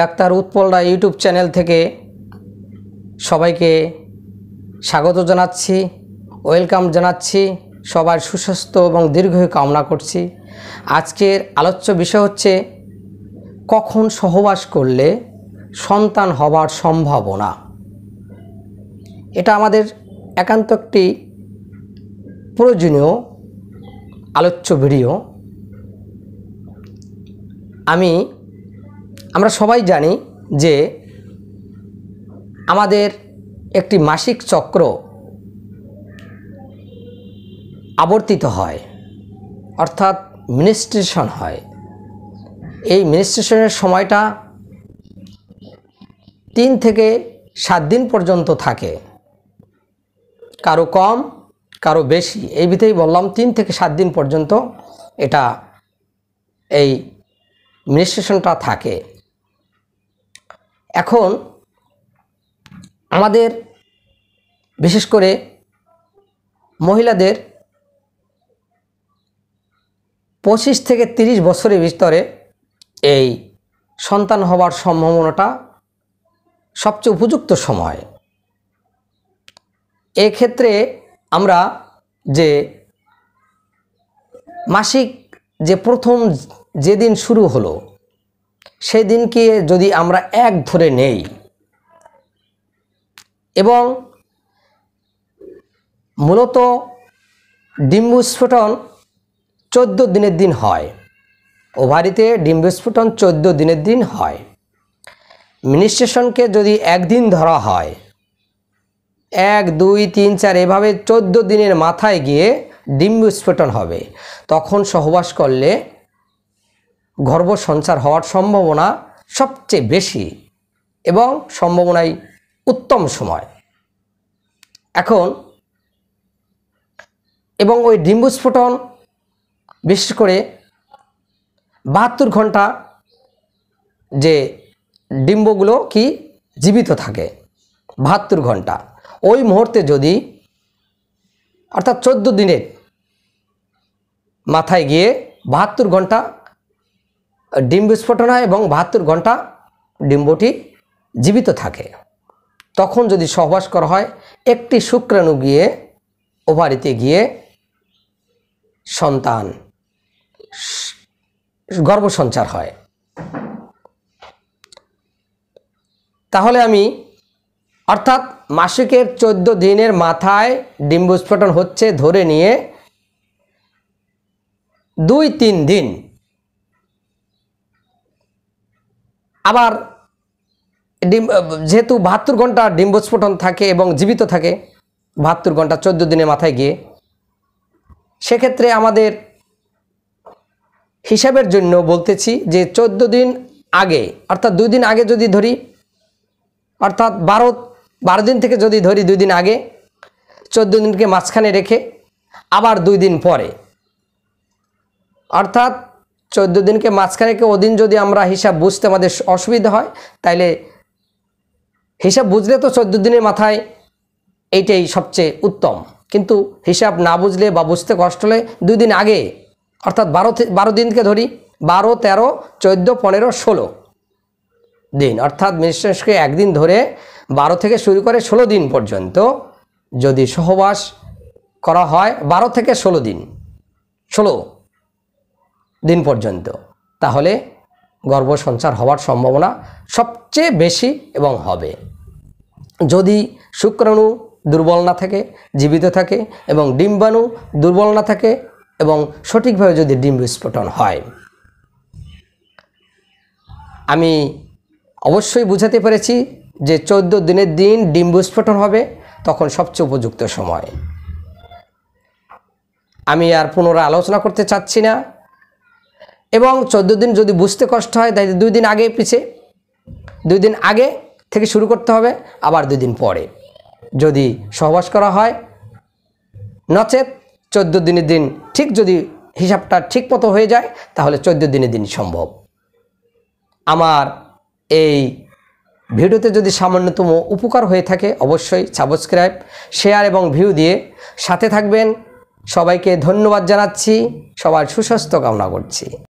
doctor Utpal Roy YouTube channel থেকে সবাইকে স্বাগত জানাচ্ছি ওয়েলকাম জানাচ্ছি সবার সুস্বাস্থ্য এবং দীর্ঘায়ু কামনা করছি আজকের আলোচ্য বিষয় হচ্ছে কখন সহবাস করলে সন্তান হবার সম্ভাবনা এটা আমাদের একান্ত একটি প্রয়োজনীয় আলোচ্য ভিডিও আমি আমরা সবাই জানি যে আমাদের একটি মাসিক চক্র আবর্তিত হয় অর্থাৎ মিনিস্ট্রেশন হয় এই মিনিস্ট্রেশনের সময়টা তিন থেকে সাত দিন পর্যন্ত থাকে কারো কম কারো বেশি এই ভিতরেই বললাম তিন থেকে সাত দিন পর্যন্ত এটা এই মিনিস্ট্রেশনটা থাকে এখন আমাদের বিশেষ করে মহিলাদের পঁচিশ থেকে ৩০ বছরের ভিতরে এই সন্তান হওয়ার সম্ভাবনাটা সবচেয়ে উপযুক্ত সময় এক্ষেত্রে আমরা যে মাসিক যে প্রথম যেদিন শুরু হলো সেই দিনকে যদি আমরা এক ধরে নেই এবং মূলত ডিম্বুস্ফোটন চোদ্দ দিনের দিন হয় ওভারিতে ডিম্বুস্ফোটন চোদ্দ দিনের দিন হয় মিনিস্ট্রেশনকে যদি একদিন ধরা হয় এক দুই তিন চার এভাবে চোদ্দ দিনের মাথায় গিয়ে ডিম্বুস্ফোটন হবে তখন সহবাস করলে গর্ভ সঞ্চার হওয়ার সম্ভাবনা সবচেয়ে বেশি এবং সম্ভাবনাই উত্তম সময় এখন এবং ওই ডিম্বস্ফোটন বিশেষ করে বাহাত্তর ঘন্টা যে ডিম্বগুলো কি জীবিত থাকে বাহাত্তর ঘন্টা ওই মুহূর্তে যদি অর্থাৎ চোদ্দ দিনের মাথায় গিয়ে বাহাত্তর ঘন্টা ডিম বিস্ফোটন হয় এবং বাহাত্তর ঘন্টা ডিম্বটি জীবিত থাকে তখন যদি সহবাস করা হয় একটি শুক্রাণু গিয়ে ওভারিতে গিয়ে সন্তান গর্ভসঞ্চার হয় তাহলে আমি অর্থাৎ মাসিকের চোদ্দ দিনের মাথায় ডিম্বস্ফোটন হচ্ছে ধরে নিয়ে দুই তিন দিন আবার ডিম যেহেতু বাহাত্তর ঘন্টা ডিম্বস্ফোটন থাকে এবং জীবিত থাকে বাহাত্তর ঘন্টা চোদ্দ দিনের মাথায় গিয়ে সেক্ষেত্রে আমাদের হিসাবের জন্য বলতেছি যে চোদ্দ দিন আগে অর্থাৎ দুই দিন আগে যদি ধরি অর্থাৎ বারো বারো দিন থেকে যদি ধরি দুই দিন আগে চোদ্দ দিনকে মাঝখানে রেখে আবার দুই দিন পরে অর্থাৎ চোদ্দ দিনকে মাঝখানে কেউ ওদিন যদি আমরা হিসাব বুঝতে আমাদের অসুবিধা হয় তাইলে হিসাব বুঝলে তো চোদ্দ দিনের মাথায় এইটাই সবচেয়ে উত্তম কিন্তু হিসাব না বুঝলে বা বুঝতে কষ্ট হলে দুই দিন আগে অর্থাৎ বারো বারো দিনকে ধরি বারো তেরো চোদ্দো পনেরো ষোলো দিন অর্থাৎ মিনিস্টার্সকে একদিন ধরে বারো থেকে শুরু করে ষোলো দিন পর্যন্ত যদি সহবাস করা হয় বারো থেকে ষোলো দিন ষোলো দিন পর্যন্ত তাহলে গর্ভ সঞ্চার হওয়ার সম্ভাবনা সবচেয়ে বেশি এবং হবে যদি শুক্রাণু দুর্বল না থাকে জীবিত থাকে এবং ডিম্বাণু দুর্বল না থাকে এবং সঠিকভাবে যদি ডিম বিস্ফোটন হয় আমি অবশ্যই বুঝাতে পেরেছি যে চোদ্দ দিনের দিন ডিম বিস্ফোটন হবে তখন সবচেয়ে উপযুক্ত সময় আমি আর পুনরায় আলোচনা করতে চাচ্ছি না এবং চোদ্দো দিন যদি বুঝতে কষ্ট হয় তাই দুই দিন আগে পিছিয়ে দুই দিন আগে থেকে শুরু করতে হবে আবার দুই দিন পরে যদি সহবাস করা হয় নচেত চোদ্দ দিনের দিন ঠিক যদি হিসাবটা ঠিক মতো হয়ে যায় তাহলে চোদ্দ দিনের দিন সম্ভব আমার এই ভিডিওতে যদি সামান্যতম উপকার হয়ে থাকে অবশ্যই সাবস্ক্রাইব শেয়ার এবং ভিউ দিয়ে সাথে থাকবেন সবাইকে ধন্যবাদ জানাচ্ছি সবার সুস্বাস্থ্য কামনা করছি